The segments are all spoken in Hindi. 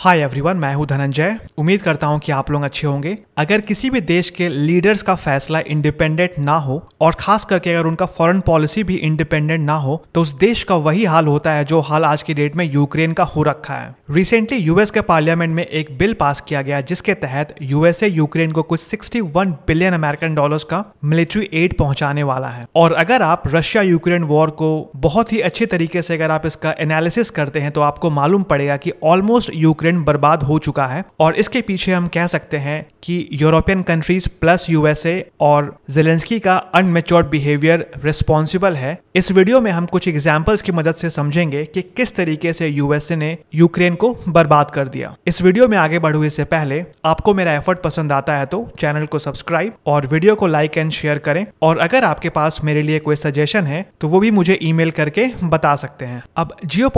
हाय एवरीवन मैं हूं धनंजय उम्मीद करता हूं कि आप लोग अच्छे होंगे अगर किसी भी देश के लीडर्स का फैसला इंडिपेंडेंट ना हो और खास करके अगर उनका फॉरेन पॉलिसी भी इंडिपेंडेंट ना हो तो उस देश का वही हाल होता है जो हाल आज की डेट में यूक्रेन का हो रखा है रिसेंटली यूएस के पार्लियामेंट में एक बिल पास किया गया जिसके तहत यूएसए यूक्रेन को कुछ सिक्सटी बिलियन अमेरिकन डॉलर का मिलिट्री एड पहुंचाने वाला है और अगर आप रशिया यूक्रेन वॉर को बहुत ही अच्छे तरीके से अगर आप इसका एनालिसिस करते हैं तो आपको मालूम पड़ेगा की ऑलमोस्ट यूक्रेन माइग्रेंट बर्बाद हो चुका है और इसके पीछे हम कह सकते हैं कि यूरोपियन कंट्रीज प्लस यूएसए और जेलेंस्की का अनमेच्योर बिहेवियर रिस्पॉन्सिबल है इस वीडियो में हम कुछ एग्जाम्पल्स की मदद से समझेंगे कि किस तरीके से यूएसए ने यूक्रेन को बर्बाद कर दिया इस वीडियो में आगे बढ़ने से पहले आपको मेरा एफर्ट पसंद आता है तो चैनल को सब्सक्राइब और वीडियो को लाइक एंड शेयर करें और अगर आपके पास मेरे लिए कोई सजेशन है तो वो भी मुझे ईमेल करके बता सकते हैं अब जियो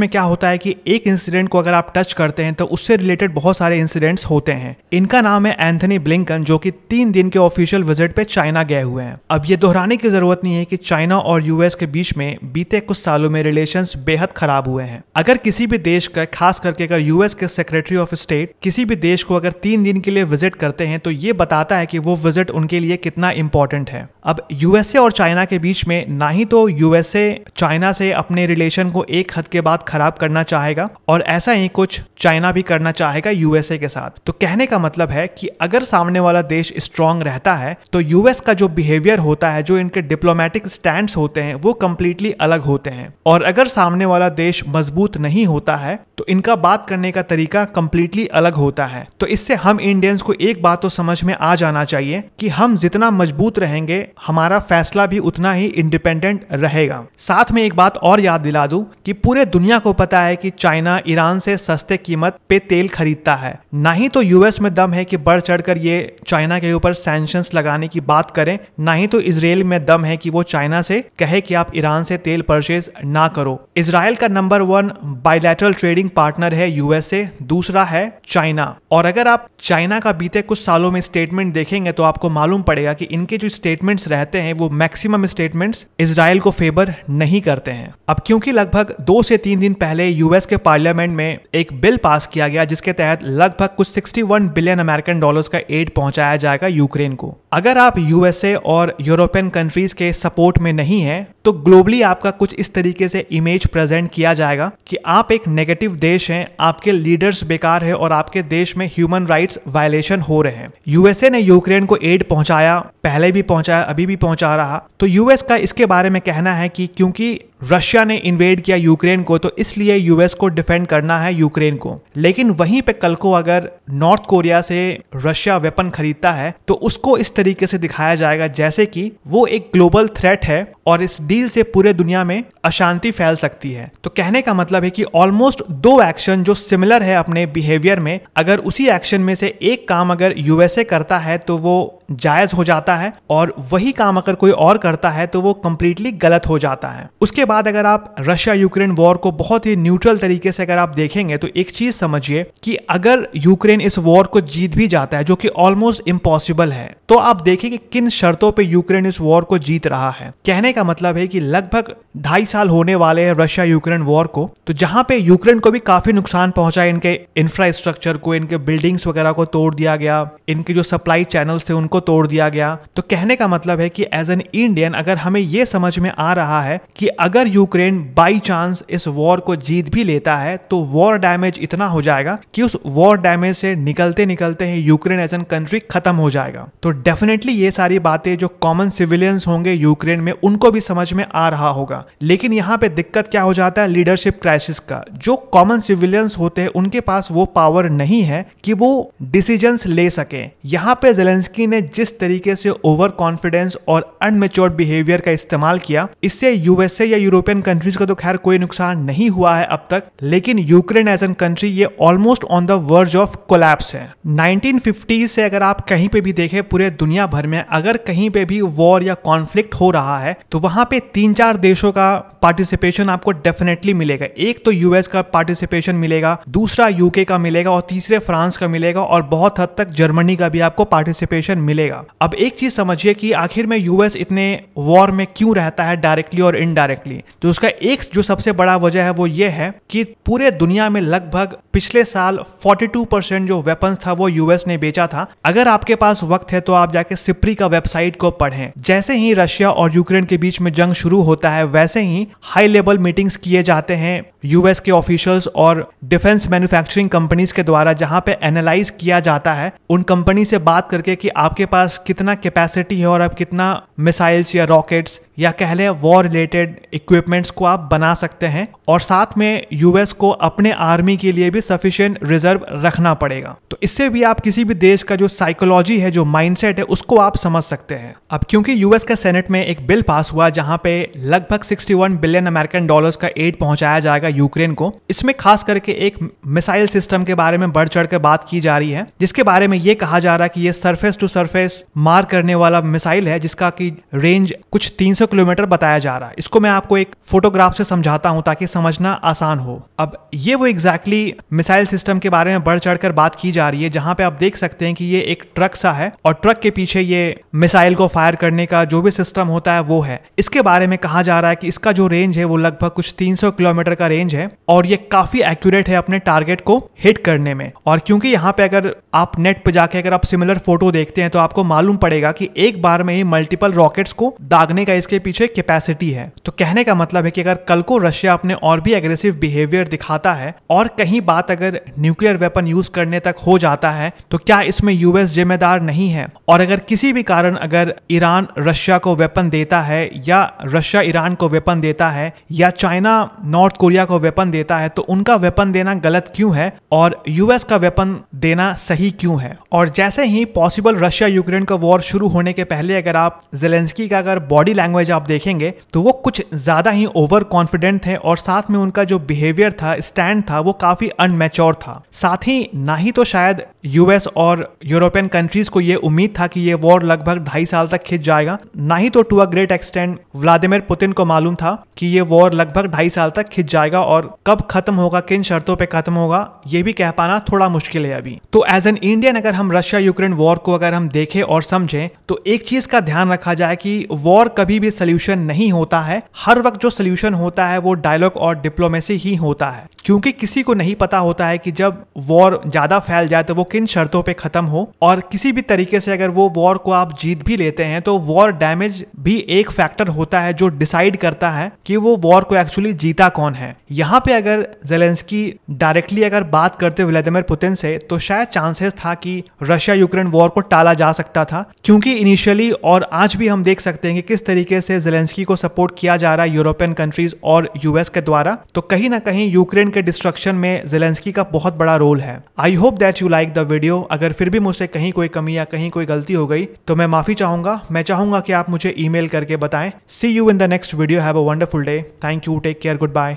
में क्या होता है कि एक इंसिडेंट को अगर आप टच करते करते हैं तो उससे रिलेटेड बहुत सारे इंसिडेंट्स होते हैं इनका नाम है एंथनी ब्लिंकन जो कि तीन दिन के ऑफिशियल विजिट पे चाइना गए हुए हैं अब ये दोहराने की जरूरत नहीं है कि चाइना और यूएस के बीच में बीते कुछ सालों में रिलेशन बेहद खराब हुए हैं अगर किसी भी देश का खास करके अगर यूएस के सेक्रेटरी ऑफ स्टेट किसी भी देश को अगर तीन दिन के लिए विजिट करते हैं तो ये बताता है कि वो विजिट उनके लिए कितना इंपॉर्टेंट है अब यूएसए और चाइना के बीच में ना ही तो यूएसए चाइना से अपने रिलेशन को एक हद के बाद खराब करना चाहेगा और ऐसा ही कुछ चाइना भी करना चाहेगा यूएसए के साथ तो कहने का मतलब है कि अगर सामने वाला देश स्ट्रांग रहता है तो यूएस का जो बिहेवियर होता है जो इनके डिप्लोमेटिक स्टैंड होते हैं वो कंप्लीटली अलग होते हैं और अगर सामने वाला देश मजबूत नहीं होता है तो इनका बात करने का तरीका कम्प्लीटली अलग होता है तो इससे हम इंडियंस को एक बात तो समझ में आ जाना चाहिए कि हम जितना मजबूत रहेंगे हमारा फैसला भी उतना ही इंडिपेंडेंट रहेगा साथ में एक बात और याद दिला दूं कि पूरे दुनिया को पता है कि चाइना ईरान से सस्ते कीमत कीमत पे तेल खरीदता है ना ही तो यूएस में दम है कि बढ़ चढ़ कर ये चाइना के ऊपर सेंशन लगाने की बात करें ना ही तो इसराइल में दम है कि वो चाइना से कहे कि आप ईरान से तेल परचेज ना करो इसराइल का number one bilateral trading partner है यूएसए दूसरा है चाइना और अगर आप चाइना का बीते कुछ सालों में स्टेटमेंट देखेंगे तो आपको मालूम पड़ेगा कि इनके जो स्टेटमेंट्स रहते हैं वो मैक्सिमम स्टेटमेंट्स इसराइल को फेवर नहीं करते हैं अब क्योंकि लगभग दो से तीन दिन पहले यूएस के पार्लियामेंट में एक बिल पास किया गया जिसके तहत लगभग कुछ 61 बिलियन अमेरिकन डॉलर्स का एड पहुंचाया जाएगा यूक्रेन को अगर आप यूएसए और यूरोपियन कंट्रीज के सपोर्ट में नहीं है तो ग्लोबली आपका कुछ इस तरीके से इमेज प्रेजेंट किया जाएगा कि आप एक नेगेटिव देश हैं आपके लीडर्स बेकार हैं और आपके देश में ह्यूमन राइट्स वायलेशन हो रहे हैं यूएसए ने यूक्रेन को एड पहुंचाया पहले भी पहुंचाया अभी भी पहुंचा रहा तो यूएस का इसके बारे में कहना है कि क्योंकि रशिया ने इन्वेड किया यूक्रेन को तो इसलिए यूएस को डिफेंड करना है यूक्रेन को लेकिन वहीं पे कल को अगर नॉर्थ कोरिया से रशिया वेपन खरीदता है तो उसको इस तरीके से दिखाया जाएगा जैसे कि वो एक ग्लोबल थ्रेट है और इस डील से पूरे दुनिया में अशांति फैल सकती है तो कहने का मतलब है कि ऑलमोस्ट दो एक्शन जो सिमिलर है अपने बिहेवियर में अगर उसी एक्शन में से एक काम अगर यूएसए करता है तो वो जायज हो जाता है और वही काम अगर कोई और करता है तो वो कम्प्लीटली गलत हो जाता है उसके बाद अगर आप रशिया यूक्रेन वॉर को बहुत ही न्यूट्रल तरीके से अगर आप देखेंगे तो एक चीज समझिए कि अगर यूक्रेन इस वॉर को जीत भी जाता है जो कि ऑलमोस्ट इम्पॉसिबल है तो आप देखिए कि किन शर्तों पर यूक्रेन इस वॉर को जीत रहा है कहने का मतलब है कि लगभग ढाई साल होने वाले हैं रशिया यूक्रेन वॉर को तो जहां पे यूक्रेन को भी काफ़ी नुकसान पहुंचा है इनके इंफ्रास्ट्रक्चर को इनके बिल्डिंग्स वगैरह को तोड़ दिया गया इनके जो सप्लाई चैनल्स थे उनको तोड़ दिया गया तो कहने का मतलब है कि एज एन इंडियन अगर हमें ये समझ में आ रहा है कि अगर यूक्रेन बाई चांस इस वॉर को जीत भी लेता है तो वॉर डैमेज इतना हो जाएगा कि उस वॉर डैमेज से निकलते निकलते ही यूक्रेन एज एन कंट्री खत्म हो जाएगा तो डेफिनेटली ये सारी बातें जो कॉमन सिविलियंस होंगे यूक्रेन में उनको भी समझ में आ रहा होगा लेकिन यहाँ पे दिक्कत क्या हो जाता है लीडरशिप क्राइसिस का जो कॉमन सिविलियंस होते हैं उनके पास वो पावर नहीं है कि वो डिसीजंस ले सके यहाँ पे जेलेंस्की ने जिस तरीके से ओवर कॉन्फिडेंस और अनमेच्योर्ड बिहेवियर का इस्तेमाल किया इससे यूएसए या यूरोपियन कंट्रीज का तो खैर कोई नुकसान नहीं हुआ है अब तक लेकिन यूक्रेन एज एन कंट्री ये almost on the verge of collapse है नाइनटीन से अगर आप कहीं पे भी देखें पूरे दुनिया भर में अगर कहीं पे भी वॉर या कॉन्फ्लिक्ट हो रहा है तो वहां पे तीन चार देशों का पार्टिसिपेशन आपको डेफिनेटली मिलेगा एक तो यूएस का पार्टिसिपेशन मिलेगा दूसरा यूके का मिलेगा और तीसरे फ्रांस का मिलेगा और बहुत हद तक जर्मनी का भी आपको पार्टिसिपेशन मिलेगा अब एक चीज समझिए कि आखिर में यूएस इतने वॉर में क्यों रहता है डायरेक्टली और इनडायरेक्टली तो उसका एक जो सबसे बड़ा वजह है वो ये है कि पूरे दुनिया में लगभग पिछले साल 42 परसेंट जो वेपन्स था वो यूएस ने बेचा था अगर आपके पास वक्त है तो आप जाके सिप्री का वेबसाइट को पढ़ें जैसे ही रशिया और यूक्रेन के बीच में जंग शुरू होता है वैसे ही हाई लेवल मीटिंग्स किए जाते हैं यूएस के ऑफिशियल्स और डिफेंस मैन्युफैक्चरिंग कंपनीज के द्वारा जहां पे एनालाइज किया जाता है उन कंपनी से बात करके कि आपके पास कितना कैपेसिटी है और आप कितना मिसाइल्स या रॉकेट्स या कह लें वॉर रिलेटेड इक्विपमेंट्स को आप बना सकते हैं और साथ में यूएस को अपने आर्मी के लिए भी सफिशियंट रिजर्व रखना पड़ेगा तो इससे भी आप किसी भी देश का जो साइकोलॉजी है जो माइंडसेट है उसको आप समझ सकते हैं अब क्योंकि यूएस का सेनेट में एक बिल पास हुआ जहां पे लगभग 61 बिलियन अमेरिकन डॉलर्स का एड पहुंचाया जाएगा यूक्रेन को इसमें खास करके एक मिसाइल सिस्टम के बारे में बढ़ चढ़ बात की जा रही है जिसके बारे में ये कहा जा रहा है कि ये सरफेस टू सरफेस मार करने वाला मिसाइल है जिसका की रेंज कुछ तीन सौ किलोमीटर बताया जा रहा है इसको मैं आपको एक फोटोग्राफ से समझाता हूं ताकि समझना आसान हो अब ये वो एग्जैक्टली exactly मिसाइल सिस्टम के बारे में बढ़ चढ़कर बात की जा रही है जहां पे आप देख सकते हैं कि ये एक ट्रक सा है और ट्रक के पीछे ये मिसाइल को फायर करने का जो भी सिस्टम होता है वो है इसके बारे में कहा जा रहा है कि इसका जो रेंज है वो लगभग कुछ तीन किलोमीटर का रेंज है और ये काफी एक्यूरेट है अपने टारगेट को हिट करने में और क्योंकि यहाँ पे अगर आप नेट पर जाके अगर आप सिमिलर फोटो देखते हैं तो आपको मालूम पड़ेगा कि एक बार में ही मल्टीपल रॉकेट्स को दागने का इसके के पीछे कैपेसिटी है तो कहने का मतलब है कि अगर कल को रशिया अपने और भी एग्रेसिव बिहेवियर दिखाता है और कहीं बात अगर न्यूक्लियर वेपन यूज करने तक हो जाता है तो क्या इसमें यूएस जिम्मेदार नहीं है और अगर किसी भी कारण अगर ईरान रशिया को वेपन देता है या रशिया ईरान को वेपन देता है या चाइना नॉर्थ कोरिया को वेपन देता है तो उनका वेपन देना गलत क्यों है और यूएस का वेपन देना सही क्यों है और जैसे ही पॉसिबल रशिया यूक्रेन का वॉर शुरू होने के पहले अगर आप जेलेंस्की का अगर बॉडी लैंग्वेज वाइज आप देखेंगे तो वो कुछ ज़्यादा ही ओवर कॉन्फिडेंट थे और साथ में उनका जो बिहेवियर था स्टैंड था वो काफ़ी अनमेच्योर था साथ ही ना ही तो शायद यूएस और यूरोपियन कंट्रीज को ये उम्मीद था कि ये वॉर लगभग ढाई साल तक खिंच जाएगा ना ही तो to a great extend Vladimir Putin को मालूम था कि ये वॉर लगभग ढाई साल तक खिंच जाएगा और कब खत्म होगा किन शर्तों पे खत्म होगा ये भी कह पाना थोड़ा मुश्किल है अभी तो एज एन इंडियन अगर हम रशिया यूक्रेन वॉर को अगर हम देखें और समझें तो एक चीज का ध्यान रखा जाए कि वॉर कभी भी सोल्यूशन नहीं होता है हर वक्त जो सोल्यूशन होता है वो डायलॉग और डिप्लोमेसी ही होता है क्योंकि किसी को नहीं पता होता है कि जब वॉर ज्यादा फैल जाए तो वो किन शर्तों पे खत्म हो और किसी भी तरीके से अगर वो वॉर को आप जीत भी लेते हैं तो वॉर डैमेज भी एक फैक्टर होता है जो डिसाइड करता है कि वो वॉर को एक्चुअली जीता कौन है यहाँ पे अगर जेलेंसकी डायरेक्टली अगर बात करते व्लादिमिर पुतिन से तो शायद चांसेस था कि रशिया यूक्रेन वॉर को टाला जा सकता था क्योंकि इनिशियली और आज भी हम देख सकते हैं कि किस तरीके से जेलेंस्की को सपोर्ट किया जा रहा है यूरोपियन कंट्रीज और यूएस के द्वारा तो कहीं ना कहीं यूक्रेन के डिस्ट्रक्शन में जेलेंस्की का बहुत बड़ा रोल है I hope that you like the video अगर फिर भी मुझसे कहीं कोई कमी या कहीं कोई गलती हो गई तो मैं माफी चाहूंगा मैं चाहूंगा कि आप मुझे ई करके बताएं see you in the next video have a wonderful day thank you take care good bye